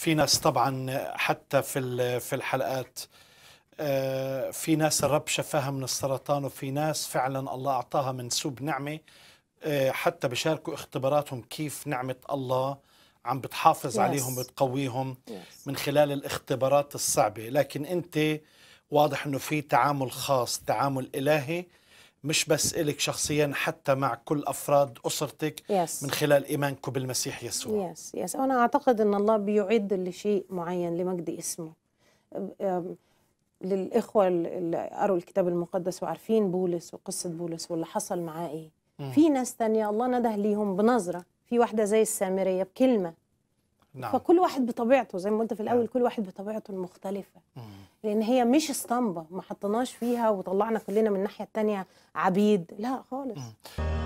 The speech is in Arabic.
في ناس طبعا حتى في في الحلقات آه، في ناس الرب شفاها من السرطان وفي ناس فعلا الله اعطاها من سوب نعمه آه، حتى بشاركوا اختباراتهم كيف نعمه الله عم بتحافظ yes. عليهم بتقويهم yes. من خلال الاختبارات الصعبه لكن انت واضح انه في تعامل خاص تعامل الهي مش بس إلك شخصيا حتى مع كل أفراد أسرتك yes. من خلال إيمانكم بالمسيح يسوع يس يس أنا أعتقد أن الله بيعد لشيء معين لمجد اسمه للإخوة اللي قروا الكتاب المقدس وعارفين بولس وقصة بولس واللي حصل معاه إيه في ناس تانية الله نده ليهم بنظرة في واحدة زي السامرية بكلمة نعم. فكل واحد بطبيعته زي ما قلت في الاول نعم. كل واحد بطبيعته المختلفه مم. لان هي مش اسطمبه ما حطيناش فيها وطلعنا كلنا من الناحيه الثانيه عبيد لا خالص مم.